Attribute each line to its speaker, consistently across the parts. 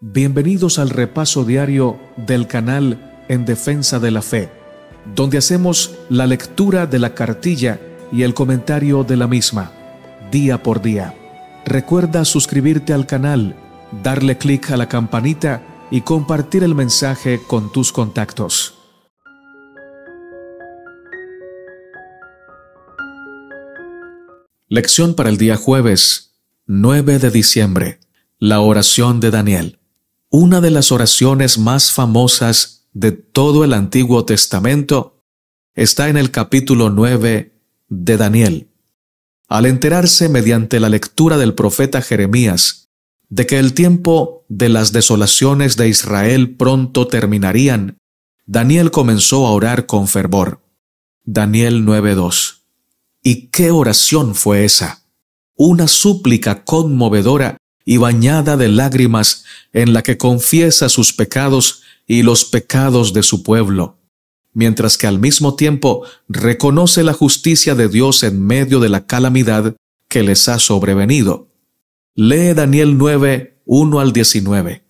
Speaker 1: Bienvenidos al repaso diario del canal En Defensa de la Fe, donde hacemos la lectura de la cartilla y el comentario de la misma, día por día. Recuerda suscribirte al canal, darle clic a la campanita y compartir el mensaje con tus contactos. Lección para el día jueves 9 de diciembre. La oración de Daniel una de las oraciones más famosas de todo el Antiguo Testamento está en el capítulo 9 de Daniel. Al enterarse mediante la lectura del profeta Jeremías de que el tiempo de las desolaciones de Israel pronto terminarían, Daniel comenzó a orar con fervor. Daniel 9.2. ¿Y qué oración fue esa? Una súplica conmovedora y bañada de lágrimas, en la que confiesa sus pecados y los pecados de su pueblo, mientras que al mismo tiempo reconoce la justicia de Dios en medio de la calamidad que les ha sobrevenido. Lee Daniel 9, 1 al 19.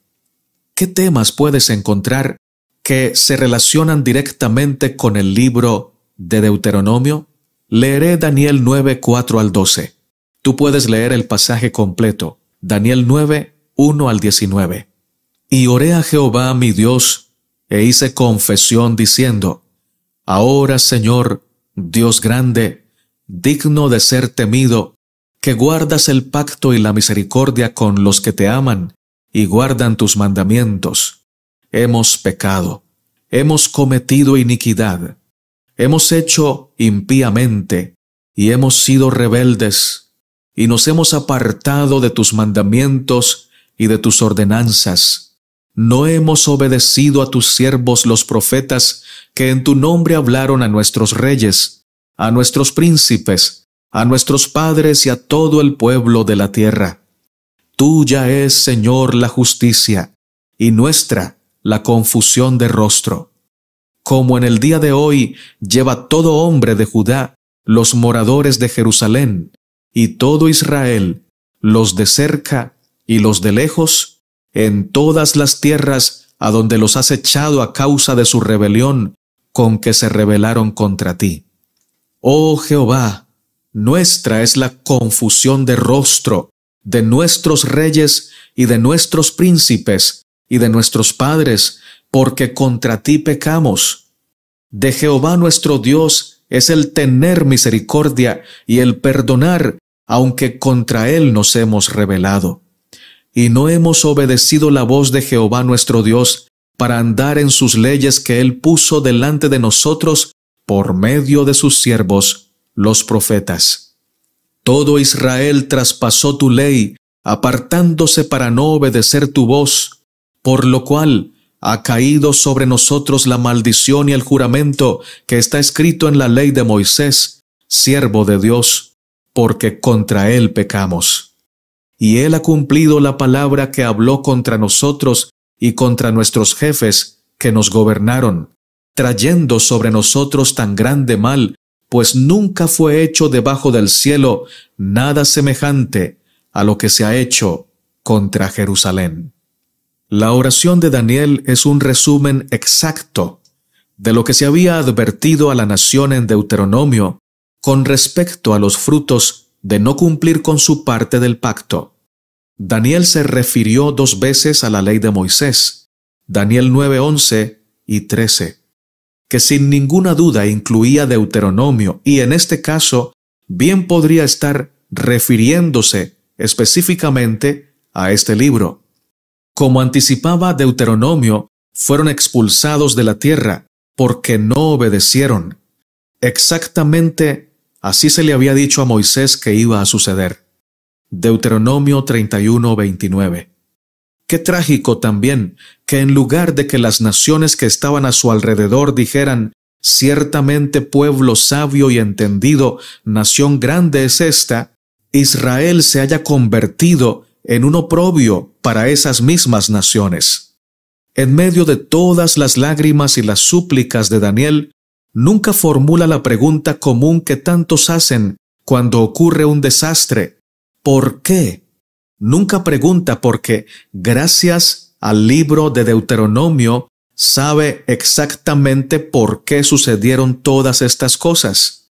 Speaker 1: ¿Qué temas puedes encontrar que se relacionan directamente con el libro de Deuteronomio? Leeré Daniel 9, 4 al 12. Tú puedes leer el pasaje completo Daniel 9, 1 al 19. Y oré a Jehová mi Dios, e hice confesión diciendo, Ahora, Señor, Dios grande, digno de ser temido, que guardas el pacto y la misericordia con los que te aman y guardan tus mandamientos. Hemos pecado, hemos cometido iniquidad, hemos hecho impíamente, y hemos sido rebeldes y nos hemos apartado de tus mandamientos y de tus ordenanzas. No hemos obedecido a tus siervos los profetas que en tu nombre hablaron a nuestros reyes, a nuestros príncipes, a nuestros padres y a todo el pueblo de la tierra. Tuya es, Señor, la justicia, y nuestra la confusión de rostro. Como en el día de hoy lleva todo hombre de Judá, los moradores de Jerusalén, y todo Israel, los de cerca y los de lejos, en todas las tierras a donde los has echado a causa de su rebelión con que se rebelaron contra ti. Oh Jehová, nuestra es la confusión de rostro de nuestros reyes y de nuestros príncipes y de nuestros padres, porque contra ti pecamos. De Jehová nuestro Dios es el tener misericordia y el perdonar aunque contra él nos hemos rebelado, y no hemos obedecido la voz de Jehová nuestro Dios, para andar en sus leyes que él puso delante de nosotros por medio de sus siervos, los profetas. Todo Israel traspasó tu ley, apartándose para no obedecer tu voz, por lo cual ha caído sobre nosotros la maldición y el juramento que está escrito en la ley de Moisés, siervo de Dios, porque contra Él pecamos. Y Él ha cumplido la palabra que habló contra nosotros y contra nuestros jefes que nos gobernaron, trayendo sobre nosotros tan grande mal, pues nunca fue hecho debajo del cielo nada semejante a lo que se ha hecho contra Jerusalén. La oración de Daniel es un resumen exacto de lo que se había advertido a la nación en Deuteronomio con respecto a los frutos de no cumplir con su parte del pacto. Daniel se refirió dos veces a la ley de Moisés, Daniel 9:11 y 13, que sin ninguna duda incluía Deuteronomio y en este caso bien podría estar refiriéndose específicamente a este libro. Como anticipaba Deuteronomio, fueron expulsados de la tierra porque no obedecieron. Exactamente Así se le había dicho a Moisés que iba a suceder. Deuteronomio 31, 29. Qué trágico también que en lugar de que las naciones que estaban a su alrededor dijeran, ciertamente pueblo sabio y entendido, nación grande es esta, Israel se haya convertido en un oprobio para esas mismas naciones. En medio de todas las lágrimas y las súplicas de Daniel, nunca formula la pregunta común que tantos hacen cuando ocurre un desastre. ¿Por qué? Nunca pregunta porque, gracias al libro de Deuteronomio, sabe exactamente por qué sucedieron todas estas cosas.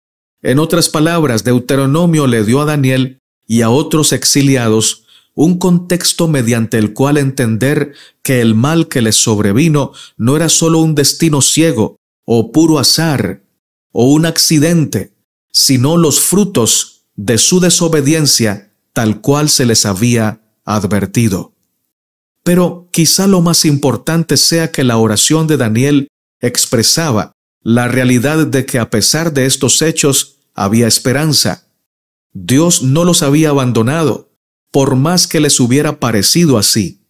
Speaker 1: En otras palabras, Deuteronomio le dio a Daniel y a otros exiliados un contexto mediante el cual entender que el mal que les sobrevino no era solo un destino ciego, o puro azar o un accidente, sino los frutos de su desobediencia tal cual se les había advertido. Pero quizá lo más importante sea que la oración de Daniel expresaba la realidad de que a pesar de estos hechos había esperanza. Dios no los había abandonado, por más que les hubiera parecido así.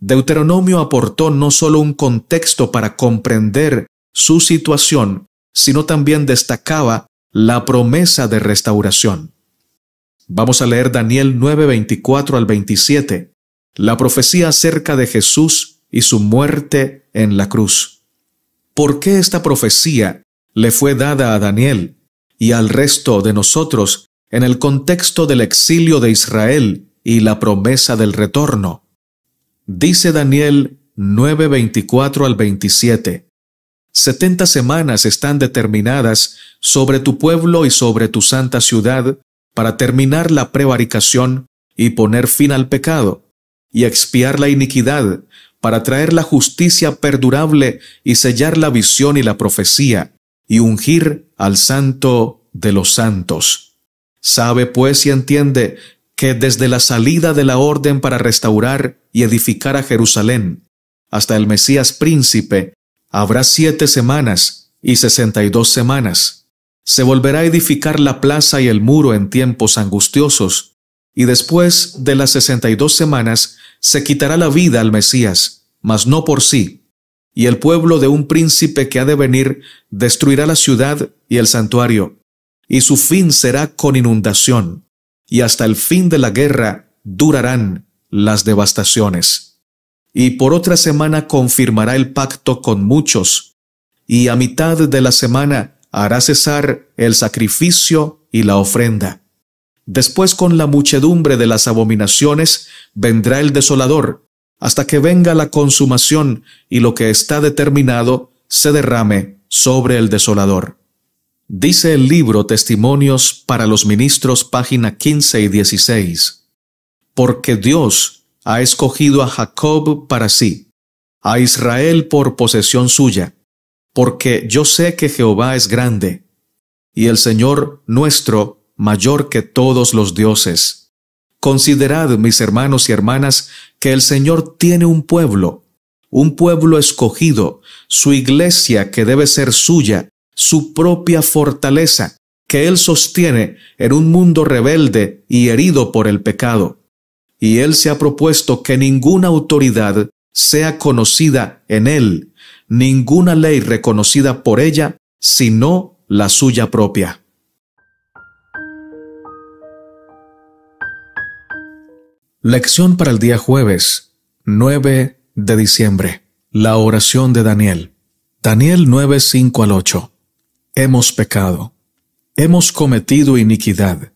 Speaker 1: Deuteronomio aportó no solo un contexto para comprender su situación, sino también destacaba la promesa de restauración. Vamos a leer Daniel 9:24 al 27, la profecía acerca de Jesús y su muerte en la cruz. ¿Por qué esta profecía le fue dada a Daniel y al resto de nosotros en el contexto del exilio de Israel y la promesa del retorno? Dice Daniel 9:24 al 27. Setenta semanas están determinadas sobre tu pueblo y sobre tu santa ciudad para terminar la prevaricación y poner fin al pecado, y expiar la iniquidad, para traer la justicia perdurable y sellar la visión y la profecía, y ungir al santo de los santos. Sabe pues y entiende que desde la salida de la orden para restaurar y edificar a Jerusalén, hasta el Mesías príncipe, Habrá siete semanas y sesenta y dos semanas. Se volverá a edificar la plaza y el muro en tiempos angustiosos, y después de las sesenta y dos semanas se quitará la vida al Mesías, mas no por sí. Y el pueblo de un príncipe que ha de venir destruirá la ciudad y el santuario, y su fin será con inundación, y hasta el fin de la guerra durarán las devastaciones y por otra semana confirmará el pacto con muchos, y a mitad de la semana hará cesar el sacrificio y la ofrenda. Después con la muchedumbre de las abominaciones vendrá el desolador, hasta que venga la consumación y lo que está determinado se derrame sobre el desolador. Dice el libro Testimonios para los Ministros, página 15 y 16. Porque Dios ha escogido a Jacob para sí, a Israel por posesión suya, porque yo sé que Jehová es grande, y el Señor nuestro mayor que todos los dioses. Considerad, mis hermanos y hermanas, que el Señor tiene un pueblo, un pueblo escogido, su iglesia que debe ser suya, su propia fortaleza, que Él sostiene en un mundo rebelde y herido por el pecado y Él se ha propuesto que ninguna autoridad sea conocida en Él, ninguna ley reconocida por ella, sino la suya propia. Lección para el día jueves 9 de diciembre. La oración de Daniel. Daniel 9:5 al 8. Hemos pecado. Hemos cometido iniquidad.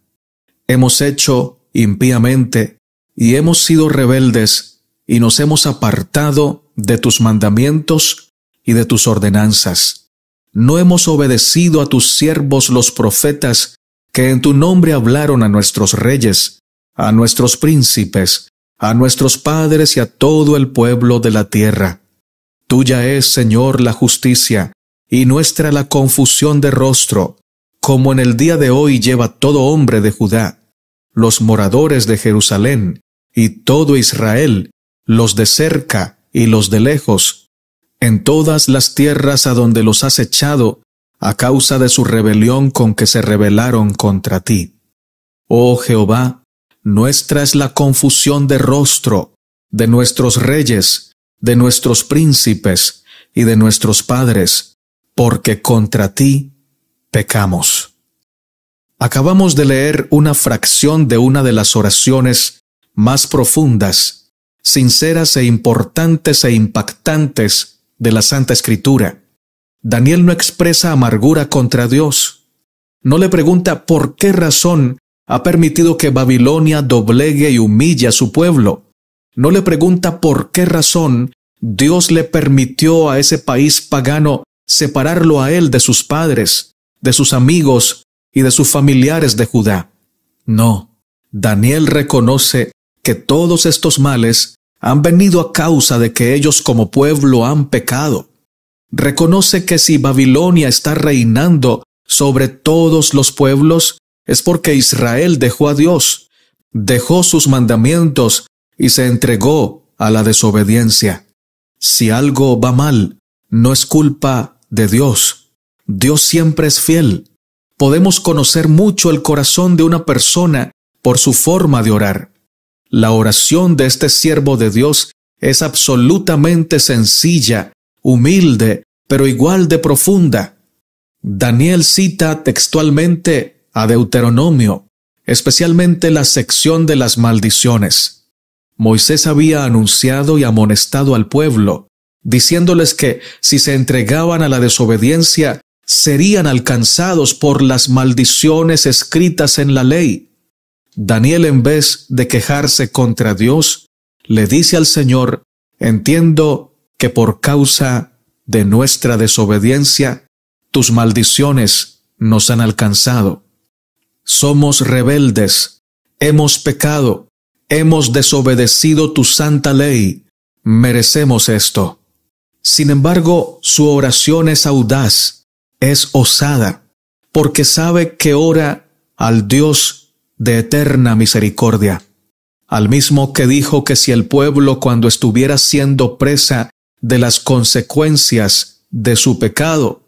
Speaker 1: Hemos hecho impíamente y hemos sido rebeldes y nos hemos apartado de tus mandamientos y de tus ordenanzas. No hemos obedecido a tus siervos los profetas que en tu nombre hablaron a nuestros reyes, a nuestros príncipes, a nuestros padres y a todo el pueblo de la tierra. Tuya es, Señor, la justicia, y nuestra la confusión de rostro, como en el día de hoy lleva todo hombre de Judá los moradores de Jerusalén y todo Israel, los de cerca y los de lejos, en todas las tierras a donde los has echado, a causa de su rebelión con que se rebelaron contra ti. Oh Jehová, nuestra es la confusión de rostro, de nuestros reyes, de nuestros príncipes y de nuestros padres, porque contra ti pecamos. Acabamos de leer una fracción de una de las oraciones más profundas, sinceras e importantes e impactantes de la Santa Escritura. Daniel no expresa amargura contra Dios. No le pregunta por qué razón ha permitido que Babilonia doblegue y humille a su pueblo. No le pregunta por qué razón Dios le permitió a ese país pagano separarlo a él de sus padres, de sus amigos, y de sus familiares de Judá. No, Daniel reconoce que todos estos males han venido a causa de que ellos como pueblo han pecado. Reconoce que si Babilonia está reinando sobre todos los pueblos, es porque Israel dejó a Dios, dejó sus mandamientos y se entregó a la desobediencia. Si algo va mal, no es culpa de Dios. Dios siempre es fiel podemos conocer mucho el corazón de una persona por su forma de orar. La oración de este siervo de Dios es absolutamente sencilla, humilde, pero igual de profunda. Daniel cita textualmente a Deuteronomio, especialmente la sección de las maldiciones. Moisés había anunciado y amonestado al pueblo, diciéndoles que si se entregaban a la desobediencia, serían alcanzados por las maldiciones escritas en la ley. Daniel en vez de quejarse contra Dios, le dice al Señor, entiendo que por causa de nuestra desobediencia, tus maldiciones nos han alcanzado. Somos rebeldes, hemos pecado, hemos desobedecido tu santa ley, merecemos esto. Sin embargo, su oración es audaz, es osada, porque sabe que ora al Dios de eterna misericordia, al mismo que dijo que si el pueblo cuando estuviera siendo presa de las consecuencias de su pecado,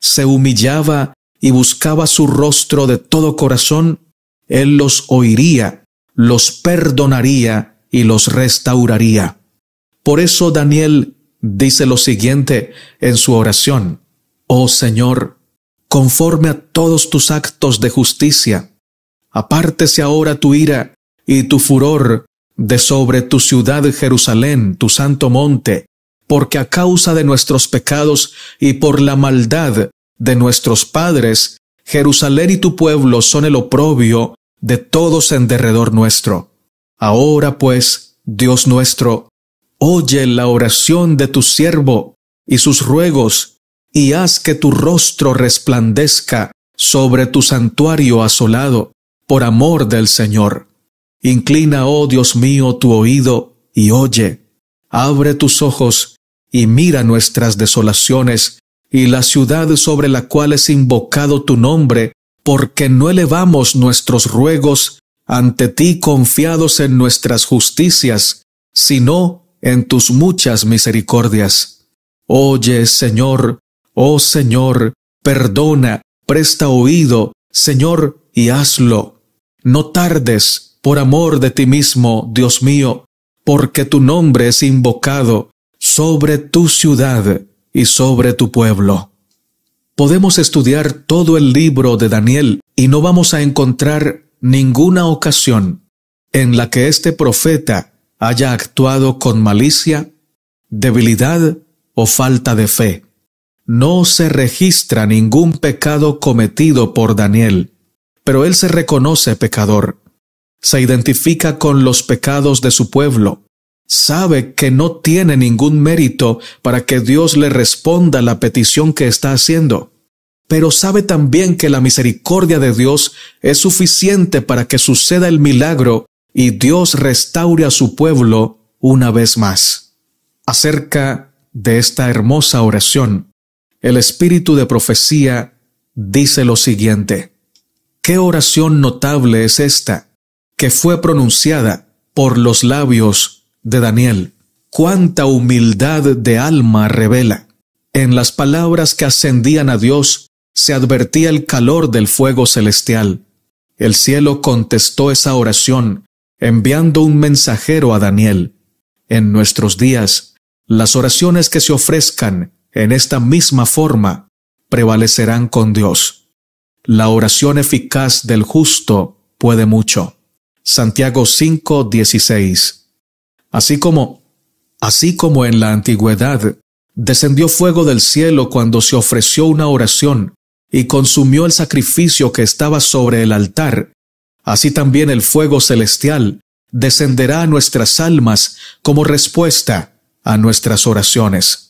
Speaker 1: se humillaba y buscaba su rostro de todo corazón, Él los oiría, los perdonaría y los restauraría. Por eso Daniel dice lo siguiente en su oración, Oh Señor, conforme a todos tus actos de justicia, apártese ahora tu ira y tu furor de sobre tu ciudad Jerusalén, tu santo monte, porque a causa de nuestros pecados y por la maldad de nuestros padres, Jerusalén y tu pueblo son el oprobio de todos en derredor nuestro. Ahora pues, Dios nuestro, oye la oración de tu siervo y sus ruegos y haz que tu rostro resplandezca sobre tu santuario asolado, por amor del Señor. Inclina, oh Dios mío, tu oído y oye. Abre tus ojos y mira nuestras desolaciones y la ciudad sobre la cual es invocado tu nombre, porque no elevamos nuestros ruegos ante ti confiados en nuestras justicias, sino en tus muchas misericordias. Oye, Señor, Oh Señor, perdona, presta oído, Señor, y hazlo. No tardes, por amor de ti mismo, Dios mío, porque tu nombre es invocado sobre tu ciudad y sobre tu pueblo. Podemos estudiar todo el libro de Daniel y no vamos a encontrar ninguna ocasión en la que este profeta haya actuado con malicia, debilidad o falta de fe no se registra ningún pecado cometido por Daniel, pero él se reconoce pecador, se identifica con los pecados de su pueblo, sabe que no tiene ningún mérito para que Dios le responda la petición que está haciendo, pero sabe también que la misericordia de Dios es suficiente para que suceda el milagro y Dios restaure a su pueblo una vez más. Acerca de esta hermosa oración, el espíritu de profecía dice lo siguiente. Qué oración notable es esta, que fue pronunciada por los labios de Daniel. Cuánta humildad de alma revela. En las palabras que ascendían a Dios se advertía el calor del fuego celestial. El cielo contestó esa oración enviando un mensajero a Daniel. En nuestros días, las oraciones que se ofrezcan en esta misma forma prevalecerán con Dios. La oración eficaz del justo puede mucho. Santiago 5:16. Así como así como en la antigüedad descendió fuego del cielo cuando se ofreció una oración y consumió el sacrificio que estaba sobre el altar, así también el fuego celestial descenderá a nuestras almas como respuesta a nuestras oraciones.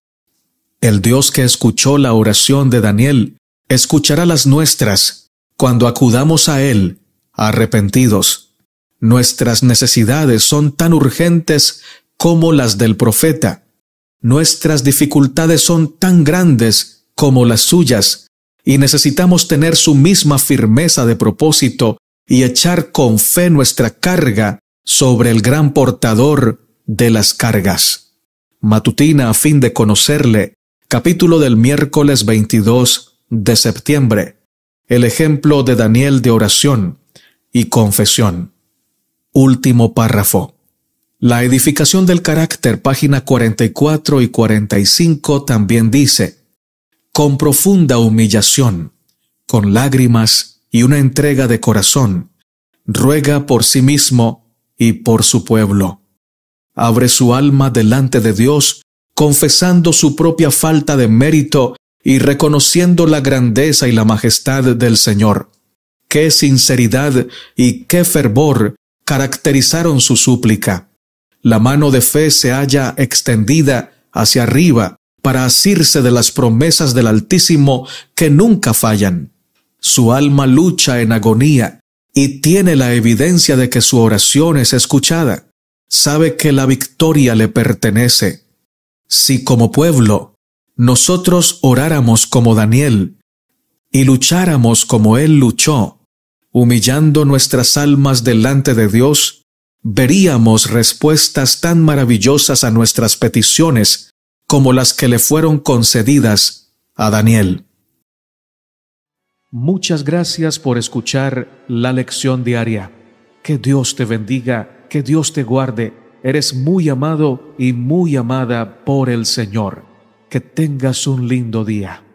Speaker 1: El Dios que escuchó la oración de Daniel escuchará las nuestras cuando acudamos a Él arrepentidos. Nuestras necesidades son tan urgentes como las del profeta. Nuestras dificultades son tan grandes como las suyas y necesitamos tener su misma firmeza de propósito y echar con fe nuestra carga sobre el gran portador de las cargas. Matutina a fin de conocerle capítulo del miércoles 22 de septiembre, el ejemplo de Daniel de oración y confesión. Último párrafo. La edificación del carácter, página 44 y 45, también dice, con profunda humillación, con lágrimas y una entrega de corazón, ruega por sí mismo y por su pueblo. Abre su alma delante de Dios confesando su propia falta de mérito y reconociendo la grandeza y la majestad del Señor. Qué sinceridad y qué fervor caracterizaron su súplica. La mano de fe se halla extendida hacia arriba para asirse de las promesas del Altísimo que nunca fallan. Su alma lucha en agonía y tiene la evidencia de que su oración es escuchada. Sabe que la victoria le pertenece si como pueblo nosotros oráramos como Daniel y lucháramos como él luchó, humillando nuestras almas delante de Dios, veríamos respuestas tan maravillosas a nuestras peticiones como las que le fueron concedidas a Daniel. Muchas gracias por escuchar la lección diaria. Que Dios te bendiga, que Dios te guarde Eres muy amado y muy amada por el Señor. Que tengas un lindo día.